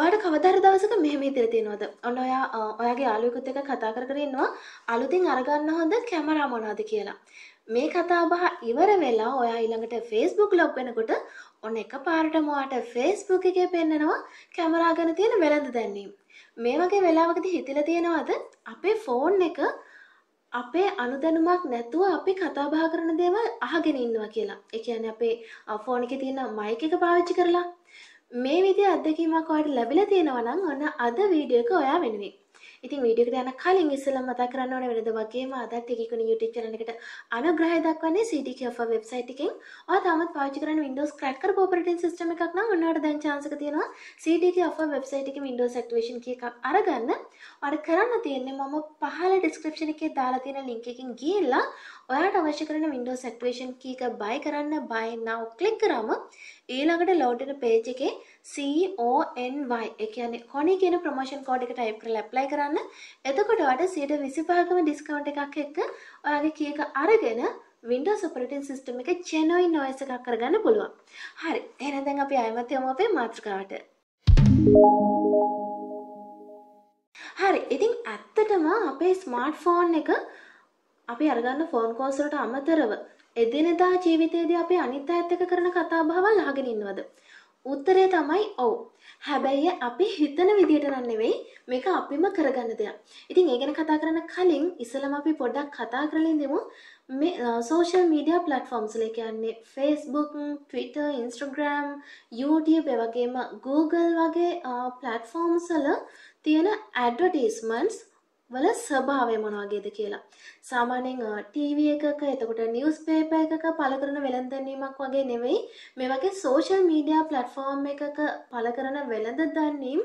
ඔයාට කවදර දවසක මෙහෙම හිතලා තියෙනවද? ඔන්න ඔයා ඔයාගේ යාළුවෙකුත් එක්ක කතා කර කර ඉන්නවා අලුතින් අරගන්න හොඳ කැමරා මොනවද කියලා. මේ කතාබහ ඉවර වෙලා ඔයා ඊළඟට Facebook ලොග් වෙනකොට ඔන්න එකපාරටම ඔයාට Facebook එකේ පෙන්නනවා කැමරා ගැන තියෙන වෙළඳ දැන්වීම්. මේ වගේ වෙලාවකදී හිතලා තියෙනවද අපේ ෆෝන් එක අපේ අනුදැනුමක් නැතුව අපි කතාබහ කරන දේවල් අහගෙන ඉන්නවා කියලා. ඒ කියන්නේ අපේ ෆෝන් එකේ තියෙන මයික් එක පාවිච්චි කරලා මේ විදි අත්දැකීමක් ඔයාට ලැබිලා තියෙනවා නම් ඔන්න අද වීඩියෝ එක ඔයා වෙනුවෙන්. ඉතින් වීඩියෝ එකට යන කලින් ඉස්සෙල්ලා මතක් කරන්න ඕනේ වෙනද වගේම අදත් එකෙකුණ YouTube channel එකට අනුග්‍රහය දක්වන්නේ CDKF website එකෙන්. ඔයා තාමත් පාවිච්චි කරන Windows crack කරපු operating system එකක් නම් ඔන්න ඔයාට දැන් chance එක තියෙනවා CDKF website එකේ Windows activation key එකක් අරගන්න. ඔයාට කරන්න තියෙන්නේ මම පහළ description එකේ දාලා තියෙන link එකකින් ගිහිල්ලා ඔයාට අවශ්‍ය කරන Windows activation key එක buy කරන්න buy now click කරාම ඊළඟට ලෝඩ්ඩන පේජ් එකේ CONY ඒ කියන්නේ කොනි කියන ප්‍රොමෝෂන් කෝඩ් එක ටයිප් කරලා ඇප්ලයි කරන්න. එතකොට ඔයාලට 125කම ඩිස්කවුන්ට් එකක් එක්ක ඔයාගේ කී එක අරගෙන Windows operating system එක Genoa OS එකක් කරගන්න පුළුවන්. හරි. එහෙනම් දැන් අපි ආයෙමත් යමු අපේ මාතෘකාවට. හරි. ඉතින් ඇත්තටම අපේ ස්මාර්ට්ෆෝන් එක අපි අරගන්න ෆෝන් කෝල්ස් වලට අමතරව එදිනෙදා ජීවිතයේදී අපි අනිත් අයත් එක්ක කරන කතා බහවල් අහගෙන ඉන්නවද? උත්තරය තමයි ඔව්. හැබැයි අපි හිතන විදිහට නම් නෙවෙයි මේක අපිම කරගන්න දෙයක්. ඉතින් ඒ ගැන කතා කරන්න කලින් ඉස්සෙල්ලාම අපි පොඩ්ඩක් කතා කරලා ඉඳමු. මේ සෝෂල් මීඩියා ප්ලැට්ෆෝම්ස් වල කියන්නේ Facebook, Twitter, Instagram, YouTube ඒ වගේම Google වගේ ප්ලැට්ෆෝම්ස් වල තියෙන ඇඩ්වර්ටයිස්මන්ට්ස් වල ස්වභාවය මොන වගේද කියලා. සාමාන්‍යයෙන් ටීවී එකක එතකොට නිවුස් පේපර් එකක පළ කරන වෙළඳනීමක් වගේ නෙවෙයි මේ වගේ සෝෂල් මීඩියා ප්ලැට්ෆෝම් එකක පළ කරන වෙළඳදැන්වීම්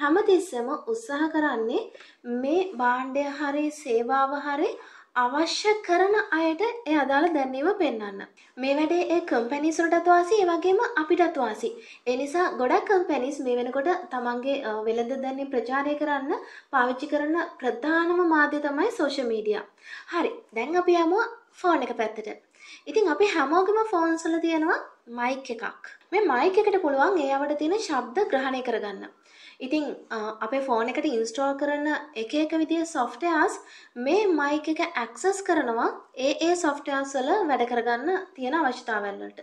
හැමතිස්සෙම උත්සාහ කරන්නේ මේ භාණ්ඩය හරි සේවාව හරි අවශ්‍ය කරන අයට ඒ අදාළ දැන්වීම පෙන්වන්න. මේ වැඩේ ඒ කම්පැනිස් වලටත් වාසි ඒ වගේම අපිටත් වාසි. ඒ නිසා ගොඩක් කම්පැනිස් මේ වෙනකොට තමන්ගේ වෙළඳ දැන්වීම ප්‍රචාරය කරන්න පාවිච්චි කරන ප්‍රධානම මාධ්‍ය තමයි සෝෂල් මීඩියා. හරි. දැන් අපි යමු ෆෝන් එක පැත්තට. ඉතින් අපි හැමෝගෙම ෆෝන්ස් වල තියෙනවා මයික් එකක්. මේ මයික් එකට පුළුවන් ඒ අවට තියෙන ශබ්ද ග්‍රහණය කරගන්න. ඉතින් අපේ ෆෝන එකට ඉන්ස්ටෝල් කරන එක එක විදිහ සොෆ්ටයාස් මේ මයික එක ඇක්සස් කරනවා ඒ ඒ සොෆ්ටයාස් වල වැඩ කරගන්න තියෙන අවශ්‍යතාවන් වලට.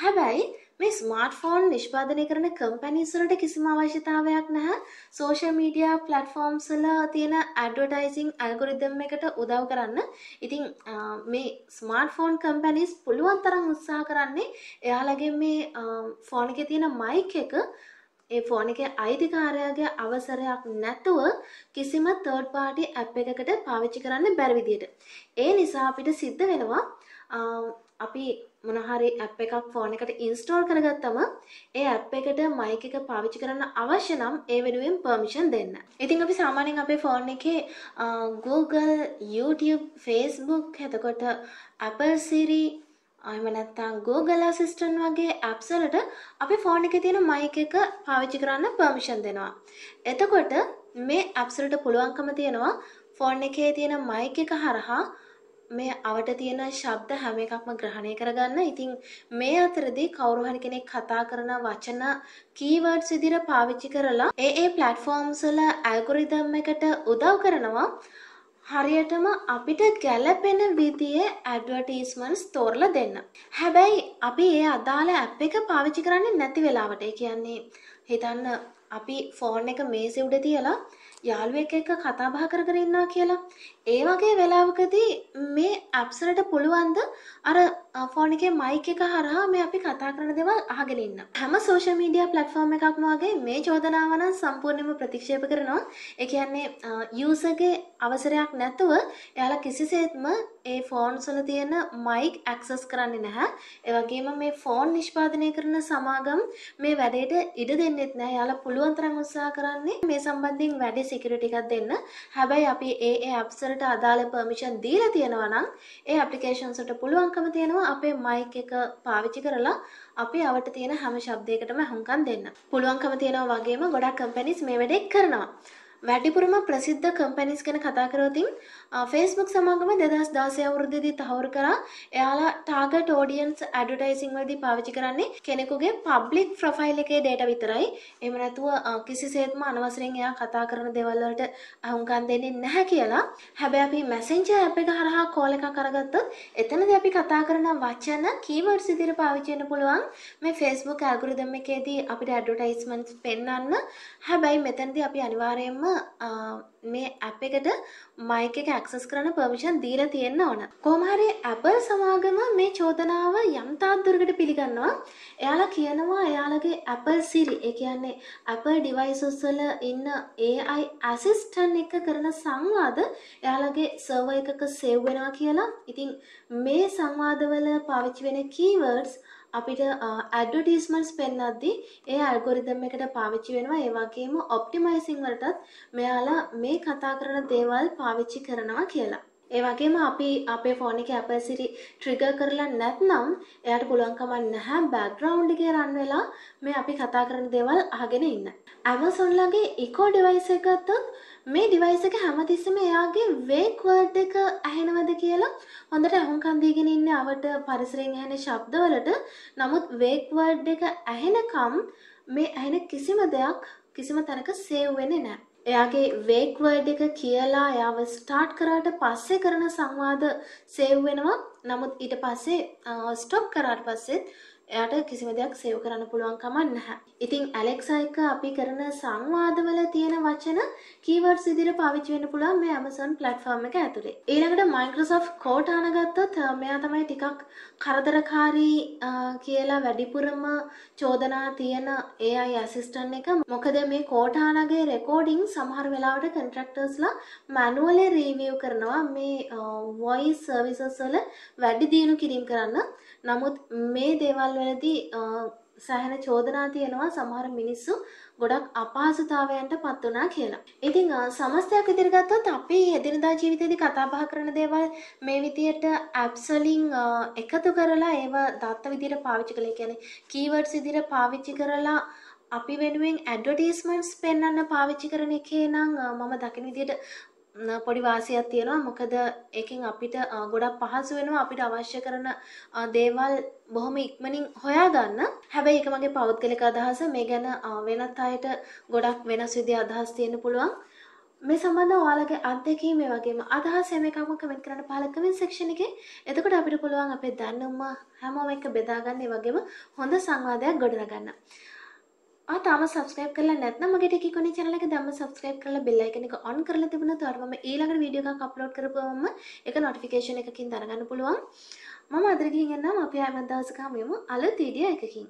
හැබැයි මේ ස්මාර්ට් ෆෝන් නිෂ්පාදනය කරන කම්පැනිස් වලට කිසිම අවශ්‍යතාවයක් නැහැ. සෝෂල් මීඩියා ප්ලැට්ෆෝම්ස් වල තියෙන ඇඩ්වර්ටයිසිං ඇල්ගොරිතම් එකට උදව් කරන්න. ඉතින් මේ ස්මාර්ට් ෆෝන් කම්පැනිස් පුළුවන් තරම් උත්සාහ කරන්නේ එයාලගේ මේ ෆෝන් එකේ තියෙන මයික් එක ඒ ෆෝන් එකේ අයිතිකාරයාගේ අවසරයක් නැතුව කිසිම තර්ඩ් පාටි ඇප් එකකට පාවිච්චි කරන්න බැරි විදියට. ඒ නිසා අපිට සිද්ධ වෙනවා අපි මොන හරි ඇප් එකක් ෆෝන් එකට ඉන්ස්ටෝල් කරගත්තම ඒ ඇප් එකට මයික් එක පාවිච්චි කරන්න අවශ්‍ය නම් ඒ වෙනුවෙන් පර්මිෂන් දෙන්න. ඉතින් අපි සාමාන්‍යයෙන් අපේ ෆෝන් එකේ Google, YouTube, Facebook, එතකොට Apple Siri අහම නැත්තම් Google Assistant වගේ apps වලට අපි ෆෝන් එකේ තියෙන mic එක පාවිච්චි කරන්න permission දෙනවා. එතකොට මේ apps වලට පුළුවන්කම තියෙනවා ෆෝන් එකේ තියෙන mic එක හරහා මේ අවට තියෙන ශබ්ද හැම එකක්ම ග්‍රහණය කරගන්න. ඉතින් මේ අතරදී කවුරු හරි කෙනෙක් කතා කරන වචන keywords විදිහට පාවිච්චි කරලා ඒ ඒ platforms වල algorithm එකට උදව් කරනවා. හරියටම අපිට ගැලපෙන විදියේ ඇඩ්වර්ටීස්මන්ස් තෝරලා දෙන්න. හැබැයි අපි ඒ අදාළ ඇප් එක පාවිච්චි කරන්නේ නැති වෙලාවට. ඒ කියන්නේ හිතන්න අපි ෆෝන් එක මේසෙ උඩ තියලා යාළුවෙක් එක්ක කතා බහ කරගෙන ඉන්නවා කියලා. ඒ වගේ වෙලාවකදී මේ ඇප්ස් වලට පුළුවන් ද අර ෆෝන් එකේ මයික් එක හරහා මේ අපි කතා කරන දේවල් අහගෙන ඉන්න. හැම සෝෂල් මීඩියා ප්ලැට්ෆෝම් එකක්ම වගේ මේ චෝදනාව නම් සම්පූර්ණයෙන්ම ප්‍රතික්ෂේප කරනවා. ඒ කියන්නේ යූසර්ගේ අවසරයක් නැතුව එයාලා කිසිසේත්ම ඒ ෆෝන්ස් වල තියෙන මයික් ඇක්සස් කරන්නේ නැහැ. ඒ වගේම මේ ෆෝන් නිෂ්පාදනය කරන සමාගම් මේ වැඩේට ඉඩ දෙන්නෙත් නැහැ. එයාලා පුළුවන් තරම් උත්සාහ කරන්නේ මේ සම්බන්ධයෙන් වැඩේ සිකියුරිටි එකක් දෙන්න. හැබැයි අපි ඒ ඒ ඇප්ස් වලට අදාළ පර්මිෂන් දීලා තියෙනවා නම් ඒ ඇප්ලිකේෂන්ස් වලට පුළුවන්කම තියෙනවා අපේ මයික් එක පාවිච්චි කරලා අපි අවට තියෙන හැම ශබ්දයකටම හුම්කම් දෙන්න. පුළුවන්කම තියෙනවා වගේම ගොඩක් කම්පැනිස් මේ වැඩේ කරනවා. වැඩිපුරම ප්‍රසිද්ධ කම්පැනිස් ගැන කතා කරොතින් ෆේස්බුක් සමගම දෙදස් දාසය අවුරුද්දදි තහවුරු කරා එයාලා ටාගට ෝඩියන්ස් ඇඩටයිසිං වලදී පාවිචි කරන්නේ කෙනෙකුගේ පබ්ලික් ප්‍රොෆයිල් එකේ ඩේට විතරයි එම නැතුව කිසිසේත්ම අනවසරෙන් එයා කතා කරන දෙවල්වලට අහුම්කන් දෙන්නේ නැහැ කියලා හැබැ අපි මැසෙන්ජ අප එක හරහා කෝල එක කරගත්තොත් එතනද අපි කතා කරන වචන කීවර් සිදිර පාවිච්චෙන්න්න පුළුවන් මේ ෆෙස්බුක් ඇගුරුදම එකේදී අපිට ඇඩටයිස්මන්ස් පෙන්න්න හැබැයි මෙතැන්දි අපි අනිවාරයෙන්ම මේ ඇප් එකට මයික එක ඇක්සස් කරන පර්මිෂන් දීලා තියෙන්න ඕන. කොහමහරි ඇපල් සමාගම මේ චෝදනාව යම් තාත්දුරකට පිළිගන්නවා. එයාලා කියනවා එයාලගේ ඇපල් සිරි ඒ කියන්නේ ඇපල් ඩිවයිසස් වල ඉන්න AI ඇසිස්ටන්ට් එක කරන සංවාද එයාලගේ සර්වර් එකක සේව් වෙනවා කියලා. ඉතින් මේ සංවාදවල පාවිච්චි වෙන කීවර්ඩ්ස් අපිට ඇඩ්වර්ටයිස්මන්ට්ස් පෙන්වද්දි ඒ ඇල්ගොරිතම් එකට පාවිච්චි වෙනවා ඒ වගේම ඔප්ටිමයිසින් වලටත් මෙයාලා මේ කතා කරන දේවල් පාවිච්චි කරනවා කියලා. ඒ වගේම අපි අපේ ෆෝන් එකේ Apple Siri trigger කරලා නැත්නම් එයාට පුළුවන් කමක් නැහැ background එකේ run වෙලා මේ අපි කතා කරන දේවල් අහගෙන ඉන්න. Amazon ළගේ Echo device එක ගත්තොත් මේ device එක හැමතිස්සෙම එයාගේ wake word එක ඇහෙනවද කියලා හොඳට අහුම්කන් දීගෙන ඉන්නේ අවට පරිසරයෙන් ඇහෙන ශබ්දවලට. නමුත් wake word එක ඇහෙනකම් මේ ඇහෙන කිසිම දෙයක් කිසිම තැනක save වෙන්නේ නැහැ. එයාගේ වේක් වර්ඩ් එක කියලා එයාව ස්ටාර්ට් කරාට පස්සේ කරන සංවාද සේව් වෙනවා. නමුත් ඊට පස්සේ ස්ටොප් කරාට පස්සෙත් එයාට කිසිම දෙයක් සේව් කරන්න පුළුවන් කමක් නැහැ. ඉතින් ඇලෙක්සා එක්ක අපි කරන සංවාදවල තියෙන වචන කීවර්ඩ්ස් විදිහට පාවිච්චි වෙන්න පුළුවන් මේ Amazon platform එක ඇතුලේ. ඊළඟට Microsoft Cortana ගත්තොත් මෙයා තමයි ටිකක් කරදරකාරී කියලා වැඩිපුරම චෝදනා තියෙන AI assistant එක. මොකද මේ Cortana ගේ recording සමහර වෙලාවට contractorsලා manually review කරනවා මේ voice services වල වැඩි දියුණු කිරීම කරන්න. නමුත් මේ දේවල් දේවල් වලදී සෑහෙන චෝදනා තියෙනවා සමහර මිනිස්සු ගොඩක් අපහසුතාවයන්ට පත් වුණා කියලා. ඉතින් සමස්තයක් විදිහට ගත්තොත් අපි එදිනදා ජීවිතේදී කතා බහ කරන දේවල් මේ විදියට ඇප්ස් වලින් එකතු කරලා ඒව දත්ත විදියට පාවිච්චි කළේ කියන්නේ කීවර්ඩ්ස් විදියට පාවිච්චි කරලා අපි වෙනුවෙන් ඇඩ්වර්ටයිස්මන්ට්ස් පෙන්වන්න පාවිච්චි කරන එකේ නම් මම දකින විදියට පොඩි වාසියක් තියෙනවා මොකද ඒකෙන් අපිට ගොඩක් පහසු වෙනවා අපිට අවශ්‍ය කරන දේවල් බොහොම ඉක්මනින් හොයාගන්න හැබැයි එක මගේ පෞද්ගලික අදහස මේ ගැන වෙනත් අයට ගොඩක් වෙනස් විදි අදහස් තියෙන පුළුවන් මේ සම්බන්ධ ඔයාලගේ අත්දැකීම මේ වගේම අදහස් හැම එකම කමෙන්ට් කරන්න පහල කමෙන්ට් සෙක්ෂන් එකේ එතකොට අපිට පුළුවන් අපේ දැනුම හැමෝම එක බෙදාගන්න ඒ වගේම හොඳ සංවාදයක් ගොඩනගන්න ආ තාම සබස්ක්‍රයිබ් කරලා නැත්නම් මගේ ටෙකිකොනි channel එක දැම්ම සබස්ක්‍රයිබ් කරලා බෙල් icon එක on කරලා තිබුණොත් ඔයාට මම ඊළඟ වීඩියෝ එකක් අප්ලෝඩ් කරපුවම ඒක notification එකකින් දැනගන්න පුළුවන්. මම අදට ගිහින් එන්නම් අපි හැම දවසකම යමු අලුත් වීඩියෝ එකකින්.